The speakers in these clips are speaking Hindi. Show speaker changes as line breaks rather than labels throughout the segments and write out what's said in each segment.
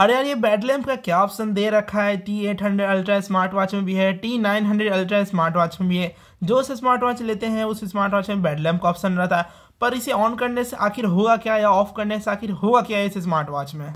अरे यार ये बैड लैम्प का क्या ऑप्शन दे रखा है T eight hundred ultra smart watch में भी है T nine hundred ultra smart watch में भी है जो उस स्मार्ट वॉच लेते हैं उस स्मार्ट वॉच में बैड लैम्प का ऑप्शन रहता है पर इसे ऑन करने से आखिर होगा क्या या ऑफ करने से आखिर होगा क्या इस स्मार्ट वॉच में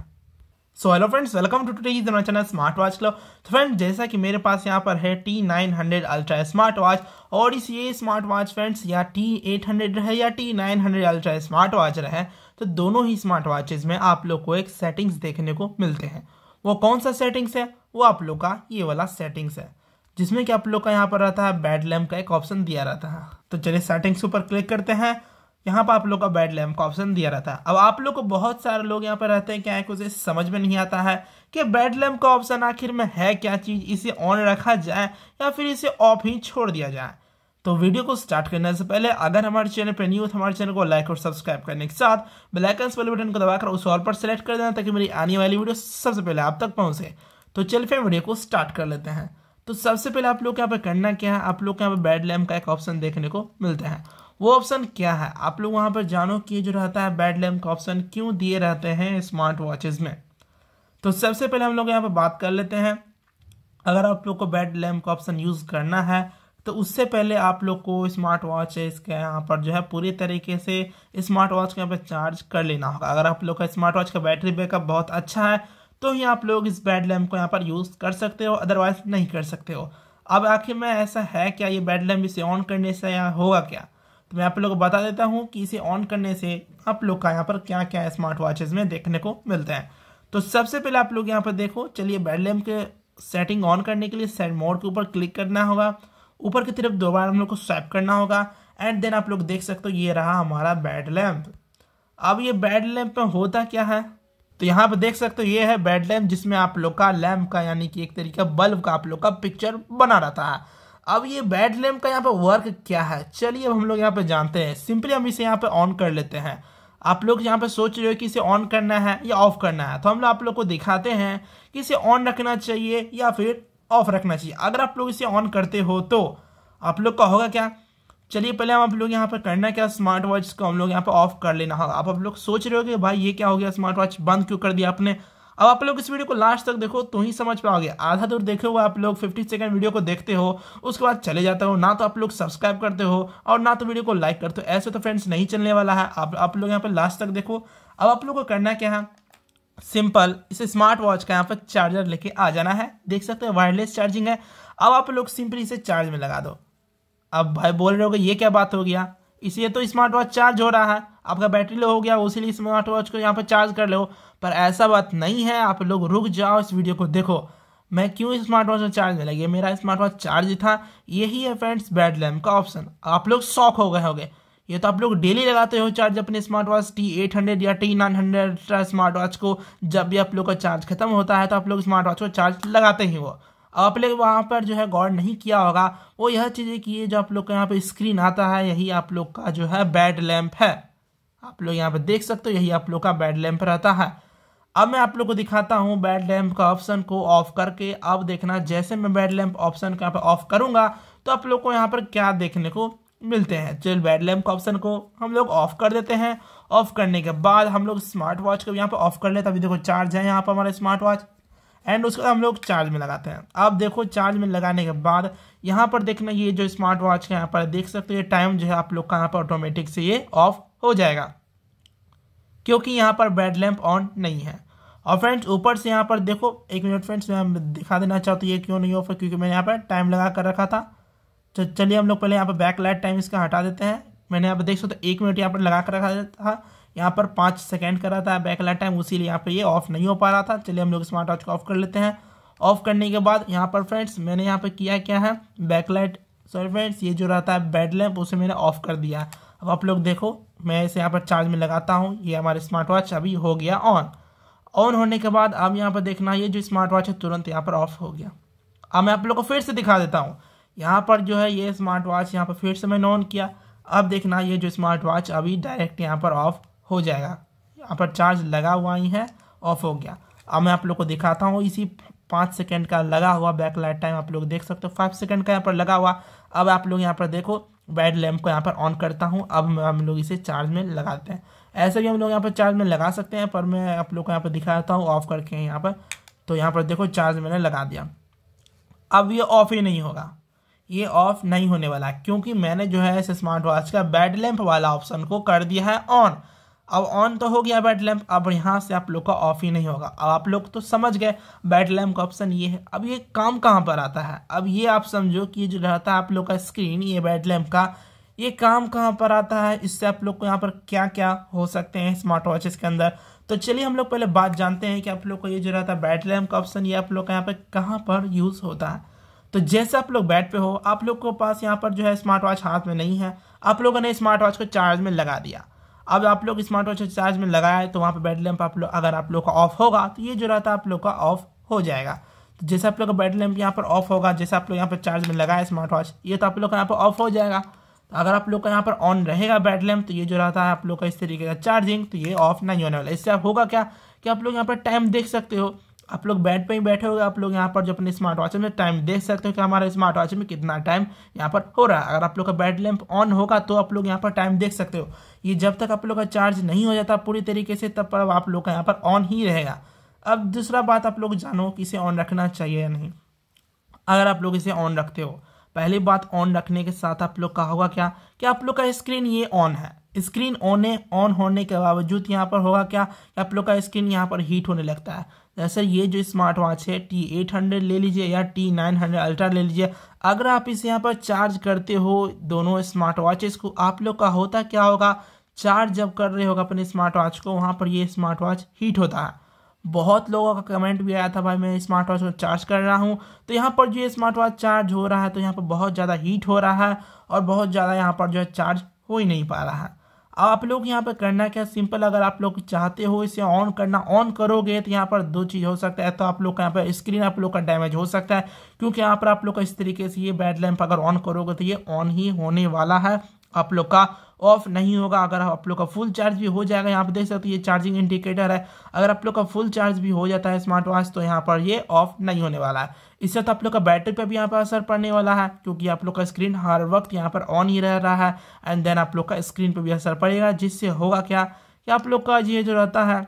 so hello friends welcome to today's channel smart watch club तो फ्रेंड्स जैसा कि मेरे पास यहाँ पर है T nine hundred ultra smart watch और इस ये स्मार्ट वॉच फ्रेंड्स या टी एट हंड्रेड रहे या T nine hundred ultra smart watch रहे तो दोनों ही स्मार्ट वॉचेज में आप लोग को एक सेटिंग्स देखने को मिलते हैं वो कौन सा सेटिंग्स है वो आप लोग का ये वाला सेटिंग्स है जिसमें कि आप लोग का यहाँ पर रहता है बैड लैम्प का एक ऑप्शन दिया रहता है तो चलिए सेटिंग्स ऊपर क्लिक करते हैं यहाँ पर आप लोग का बेड लैम्प का ऑप्शन दिया रहता है अब आप लोग को बहुत सारे लोग यहाँ पर रहते हैं क्या है कुछ समझ में नहीं आता है कि बेड लैम्प का ऑप्शन आखिर में है क्या चीज़ इसे ऑन रखा जाए या फिर इसे ऑफ ही छोड़ दिया जाए तो वीडियो को स्टार्ट करने से पहले अगर हमारे चैनल पर न्यू हमारे चैनल को लाइक और सब्सक्राइब करने के साथ ब्लैकन वाले बटन को दबाकर उस ऑल पर सेलेक्ट कर देना ताकि मेरी आने वाली वीडियो सबसे पहले आप तक पहुँचे तो चल फिर वीडियो को स्टार्ट कर लेते हैं तो सबसे पहले आप लोग यहाँ पर करना क्या है आप लोग यहाँ पर बेड लैम्प का एक ऑप्शन देखने को मिलता है वो ऑप्शन क्या है आप लोग वहाँ पर जानो कि जो रहता है बैड लैम्प का ऑप्शन क्यों दिए रहते हैं स्मार्ट वॉचेज़ में तो सबसे पहले हम लोग यहाँ पर बात कर लेते हैं अगर आप लोग को बैड लैम्प का ऑप्शन यूज़ करना है तो उससे पहले आप लोग को स्मार्ट वॉच है इसके यहाँ पर जो है पूरी तरीके से स्मार्ट वॉच के यहाँ पर चार्ज कर लेना होगा अगर आप लोग का स्मार्ट वॉच का बैटरी बैकअप बहुत अच्छा है तो ही आप लोग इस बैड लैम्प को यहाँ पर यूज़ कर सकते हो अदरवाइज नहीं कर सकते हो अब आखिर में ऐसा है क्या ये बैड लैम्प इसे ऑन करने से या होगा क्या तो मैं आप लोग को बता देता हूँ कि इसे ऑन करने से आप लोग का यहाँ पर क्या क्या स्मार्ट वॉचेज में देखने को मिलता है तो सबसे पहले आप लोग यहाँ पर देखो चलिए बेड लैम्प के सेटिंग ऑन करने के लिए सेट मोड के ऊपर क्लिक करना होगा ऊपर की तरफ दो बार हम लोग को स्वैप करना होगा एंड देन आप लोग देख सकते हो ये रहा हमारा बेड लैम्प अब ये बेड लैम्प में होता क्या है तो यहाँ पर देख सकते हो ये है बेड लैम्प जिसमें आप लोग का लैम्प का यानी कि एक तरीका बल्ब का आप लोग का पिक्चर बना रहता है अब ये बैड लैम्प का यहाँ पे वर्क क्या है चलिए अब हम लोग यहाँ पे जानते हैं सिंपली हम इसे यहाँ पे ऑन कर लेते हैं आप लोग यहाँ पे सोच रहे हो कि इसे ऑन करना है या ऑफ करना है तो हम लोग आप लोग को दिखाते हैं कि इसे ऑन रखना चाहिए या फिर ऑफ रखना चाहिए अगर आप लोग इसे ऑन करते हो तो आप लोग का होगा क्या चलिए पहले हम आप लोग यहाँ पर करना क्या स्मार्ट वॉच को हम लोग यहाँ पर ऑफ कर लेना होगा आप आप लोग सोच रहे हो कि भाई ये क्या हो गया स्मार्ट वॉच बंद क्यों कर दिया आपने अब आप लोग इस वीडियो को लास्ट तक देखो तो ही समझ पाओगे आधा दूर देखे हुआ आप लोग फिफ्टी सेकेंड वीडियो को देखते हो उसके बाद चले जाते हो ना तो आप लोग सब्सक्राइब करते हो और ना तो वीडियो को लाइक करते हो ऐसे तो फ्रेंड्स नहीं चलने वाला है आप आप लोग यहाँ पर लास्ट तक देखो अब आप लोग को करना क्या है सिंपल इसे स्मार्ट वॉच का यहाँ पर चार्जर लेके आ जाना है देख सकते हो वायरलेस चार्जिंग है अब आप लोग सिंपली इसे चार्ज में लगा दो अब भाई बोल रहे हो ये क्या बात हो गया इसलिए तो स्मार्ट वॉच चार्ज हो रहा है आपका बैटरी लो हो गया उसी स्मार्ट वॉच को यहाँ पर चार्ज कर लो पर ऐसा बात नहीं है आप लोग रुक जाओ इस वीडियो को देखो मैं क्यों स्मार्ट वॉच में चार्ज नहीं लगी मेरा स्मार्ट वॉच चार्ज था यही है फ्रेंड्स बैड लैम्प का ऑप्शन आप लोग शौक हो गए गए ये तो आप लोग डेली लगाते हो चार्ज अपने smart watch T eight hundred या T nine hundred smart watch को जब भी आप लोग का चार्ज खत्म होता है तो आप लोग स्मार्ट वॉच को चार्ज लगाते ही हो आप लोग तो वहाँ पर जो है गौर नहीं किया होगा वो यह चीज़ें कि ये जो आप लोग का यहाँ पर स्क्रीन आता है यही आप लोग का जो है बेड लैम्प है आप लोग यहाँ पर देख सकते हो यही आप लोग का बेड लैम्प रहता है अब मैं आप लोग को दिखाता हूँ बेड लैम्प का ऑप्शन को ऑफ करके अब देखना जैसे मैं बेड लैम्प ऑप्शन का यहाँ पर ऑफ करूँगा तो आप लोग को यहाँ पर क्या देखने को मिलते हैं चल बेड लैम्प का ऑप्शन को हम लोग ऑफ कर देते हैं ऑफ करने के बाद हम लोग स्मार्ट वॉच को यहाँ पर ऑफ कर लेते अभी देखो चार्ज है यहाँ पर हमारा स्मार्ट वॉच एंड बाद हम लोग चार्ज में लगाते हैं अब देखो चार्ज में लगाने के बाद यहाँ पर देखना ये जो स्मार्ट वॉच है यहाँ पर देख सकते हो ये टाइम जो है आप लोग का यहाँ पर ऑटोमेटिक से ये ऑफ हो जाएगा क्योंकि यहाँ पर बेड लैम्प ऑन नहीं है और फ्रेंड्स ऊपर से यहाँ पर देखो एक मिनट फ्रेंड्स मैं दिखा देना चाहता हूँ ये क्यों नहीं ऑफ है क्योंकि मैंने यहाँ पर टाइम लगा कर रखा था तो चलिए हम लोग पहले यहाँ पर बैक लाइट टाइम इसका हटा देते हैं मैंने यहाँ पर देख सकते एक मिनट यहाँ पर लगा कर रखा था यहाँ पर पाँच सेकेंड करा था बैकलाइट टाइम उसी यहाँ पर ये ऑफ नहीं हो पा रहा था चलिए हम लोग स्मार्ट वॉच को ऑफ कर लेते हैं ऑफ करने के बाद यहाँ पर फ्रेंड्स मैंने यहाँ पर किया क्या है बैकलाइट सॉरी फ्रेंड्स ये जो रहता है बेड लैम्प उसे मैंने ऑफ कर दिया अब आप लोग देखो मैं इसे यहाँ पर चार्ज में लगाता हूँ ये हमारे स्मार्ट वॉच अभी हो गया ऑन ऑन होने के बाद अब यहाँ पर देखना ये जो स्मार्ट वॉच है तुरंत यहाँ पर ऑफ हो गया अब मैं आप लोग को फिर से दिखा देता हूँ यहाँ पर जो है ये स्मार्ट वॉच यहाँ पर फिर से मैंने ऑन किया अब देखना ये जो स्मार्ट वॉच अभी डायरेक्ट यहाँ पर ऑफ हो जाएगा यहाँ पर चार्ज लगा हुआ ही है ऑफ हो गया अब मैं आप लोग को दिखाता हूँ इसी पाँच सेकेंड का लगा हुआ बैक लाइट टाइम आप लोग देख सकते हो फाइव सेकेंड का यहाँ पर लगा हुआ अब आप लोग यहाँ पर देखो बैड लैम्प को यहाँ पर ऑन करता हूँ अब हम लोग इसे चार्ज में लगाते हैं ऐसे भी हम लोग यहाँ पर चार्ज में लगा सकते हैं पर मैं आप लोग को यहाँ पर दिखाता हूँ ऑफ करके यहाँ पर तो यहाँ पर देखो चार्ज मैंने लगा दिया अब ये ऑफ ही नहीं होगा ये ऑफ नहीं होने वाला क्योंकि मैंने जो है इस स्मार्ट वॉच का बैड लैम्प वाला ऑप्शन को कर दिया है ऑन अब ऑन तो हो गया बैट लैम्प अब यहाँ से आप लोग का ऑफ ही नहीं होगा अब आप लोग तो समझ गए बैट लैम्प का ऑप्शन ये है अब ये काम कहाँ पर आता है अब ये आप समझो कि जो रहता है आप लोग का स्क्रीन ये बैट लैम्प का ये काम कहाँ पर आता है इससे आप लोग को यहाँ पर क्या क्या हो सकते हैं स्मार्ट वॉचेस के अंदर तो चलिए हम लोग पहले बात जानते हैं कि आप लोग को ये जो रहता है बैट लैम्प का ऑप्शन ये आप लोग का यहाँ पर कहाँ पर यूज़ होता है तो जैसे आप लोग बैट पे हो आप लोग के पास यहाँ पर जो है स्मार्ट वॉच हाथ में नहीं है आप लोगों ने स्मार्ट वॉच को चार्ज में लगा दिया अब आप लोग स्मार्ट वॉच चार्ज में लगाए तो वहाँ पर बैटरी लैम्प आप लोग अगर आप लोग का ऑफ होगा तो ये जो रहता है आप लोग का ऑफ हो जाएगा तो जैसे आप लोग का बैटरी लैम्प यहाँ पर ऑफ होगा जैसे आप लोग यहाँ पर चार्ज में लगाए स्मार्ट वॉच ये तो आप लोग का यहाँ पर ऑफ हो जाएगा तो अगर आप लोग का यहाँ पर ऑन रहेगा बैटरी लैम्प तो ये जो रहता है आप लोग का इस तरीके का चार्जिंग तो ये ऑफ नहीं होने वाला इससे आप होगा क्या कि आप लोग यहाँ पर टाइम देख सकते हो आप लोग बेड पे ही बैठे हो आप लोग यहाँ पर जो अपने स्मार्ट वॉच में टाइम देख सकते हो कि हमारे स्मार्ट वॉच में कितना टाइम यहाँ पर हो रहा है अगर आप लोग का बेड लैंप ऑन होगा तो आप लोग यहाँ पर टाइम देख सकते हो ये जब तक आप लोग का चार्ज नहीं हो जाता पूरी तरीके से तब पर आप लोग का यहाँ पर ऑन ही रहेगा अब दूसरा बात आप लोग जानो कि इसे ऑन रखना चाहिए या नहीं अगर आप लोग इसे ऑन रखते हो पहली बात ऑन रखने के साथ आप लोग का होगा क्या कि आप लोग का स्क्रीन ये ऑन है स्क्रीन ऑने ऑन होने के बावजूद यहाँ पर होगा क्या आप लोग का स्क्रीन यहाँ पर हीट होने लगता है जैसे ये जो स्मार्ट वॉच है टी एट हंड्रेड ले लीजिए या टी नाइन हंड्रेड अल्ट्रा ले लीजिए अगर आप इसे यहाँ पर चार्ज करते हो दोनों स्मार्ट वॉचेस को आप लोग का होता क्या होगा चार्ज जब कर रहे होगा अपने स्मार्ट वॉच को वहाँ पर ये स्मार्ट वॉच हीट होता है बहुत लोगों का कमेंट भी आया था भाई मैं स्मार्ट वॉच को चार्ज कर रहा हूँ तो यहाँ पर जो ये स्मार्ट वॉच चार्ज हो रहा है तो यहाँ पर बहुत ज़्यादा हीट हो रहा है और बहुत ज़्यादा यहाँ पर जो है चार्ज हो ही नहीं पा रहा है आप लोग यहाँ पर करना क्या सिंपल अगर आप लोग चाहते हो इसे ऑन करना ऑन करोगे तो यहाँ पर दो चीज़ हो सकता है तो आप लोग का यहाँ पर स्क्रीन आप लोग का डैमेज हो सकता है क्योंकि यहाँ पर आप लोग का इस तरीके से ये बैड लैंप अगर ऑन करोगे तो ये ऑन ही होने वाला है आप लोग का ऑफ नहीं होगा अगर आप लोग का फुल चार्ज भी हो जाएगा यहाँ पे देख सकते हो ये चार्जिंग इंडिकेटर है अगर आप लोग का फुल चार्ज भी हो जाता है स्मार्ट वॉच तो यहाँ पर ये ऑफ नहीं होने वाला है इससे तो आप लोग का बैटरी पर भी यहाँ पर असर पड़ने वाला है क्योंकि आप लोग का स्क्रीन हर वक्त यहाँ पर ऑन ही रह रहा है एंड देन आप लोग का स्क्रीन पर भी असर पड़ेगा जिससे होगा क्या कि आप लोग का ये जो रहता है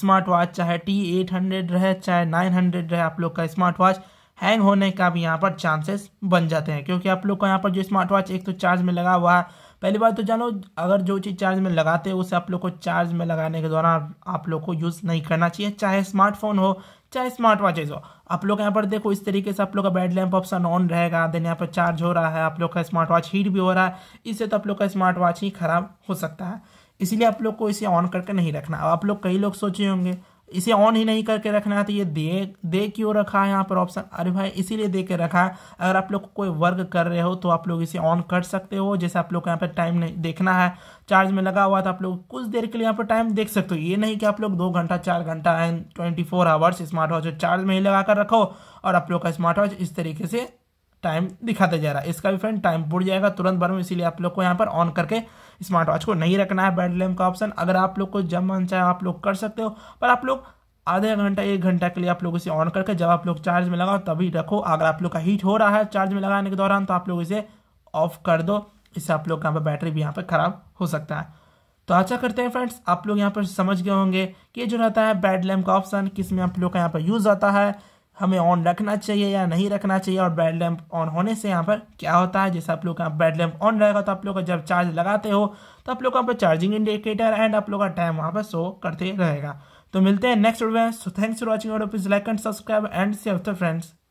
स्मार्ट वॉच चाहे टी एट हंड्रेड रहे चाहे नाइन हंड्रेड रहे आप लोग का स्मार्ट वॉच हैंग होने का भी यहाँ पर चांसेस बन जाते हैं क्योंकि आप लोग को यहाँ पर जो स्मार्ट वॉच एक तो चार्ज में लगा हुआ है पहली बात तो जानो अगर जो चीज़ चार्ज में लगाते हैं उसे आप लोग को चार्ज में लगाने के दौरान आप लोग को यूज़ नहीं करना चाहिए चाहे स्मार्टफोन हो चाहे स्मार्ट वॉचेज हो आप लोग यहाँ पर देखो इस तरीके से आप लोग का बेड लैंप ऑप्शन ऑन रहेगा देन यहाँ पर चार्ज हो रहा है आप लोग का स्मार्ट वॉच हीट भी हो रहा है इससे तो आप लोग का स्मार्ट वॉच ही खराब हो सकता है इसीलिए आप लोग को इसे ऑन करके नहीं रखना अब आप लोग कई लोग सोचे होंगे इसे ऑन ही नहीं करके रखना है तो ये दे दे क्यों रखा है यहाँ पर ऑप्शन अरे भाई इसीलिए दे के रखा है अगर आप लोग कोई वर्क कर रहे हो तो आप लोग इसे ऑन कर सकते हो जैसे आप लोग को यहाँ पर टाइम नहीं देखना है चार्ज में लगा हुआ तो आप लोग कुछ देर के लिए यहाँ पर टाइम देख सकते हो ये नहीं कि आप लोग दो घंटा चार घंटा and twenty four hours smart watch charge में ही लगा कर रखो और आप लोग का स्मार्ट वॉच इस तरीके से टाइम दिखाते जा रहा है इसका भी फ्रेंड टाइम बुढ़ जाएगा तुरंत भर में इसीलिए आप लोग को यहाँ पर ऑन करके स्मार्ट वॉच को नहीं रखना है बैड लैम्प का ऑप्शन अगर आप लोग को जब मन चाहे आप लोग कर सकते हो पर आप लोग आधे घंटा एक घंटा के लिए आप लोग इसे ऑन करके जब आप लोग चार्ज में लगाओ तभी रखो अगर आप लोग का हीट हो रहा है चार्ज में लगाने के दौरान तो आप लोग इसे ऑफ कर दो इससे आप लोग यहाँ पर बैटरी भी यहाँ पर ख़राब हो सकता है तो अच्छा करते हैं फ्रेंड्स आप लोग यहाँ पर समझ गए होंगे कि जो रहता है बैड लैम्प का ऑप्शन किस में आप लोग का यहाँ पर यूज़ आता है हमें ऑन रखना चाहिए या नहीं रखना चाहिए और बेड लैम्प ऑन होने से यहाँ पर क्या होता है जैसे आप लोग का बेड लैम्प ऑन रहेगा तो आप लोग का जब चार्ज लगाते हो तो आप लोग का यहाँ पर चार्जिंग इंडिकेटर एंड आप लोग का टाइम वहाँ पर शो करते रहेगा तो मिलते हैं नेक्स्ट वीडियो में so thanks for watching like and subscribe and share friends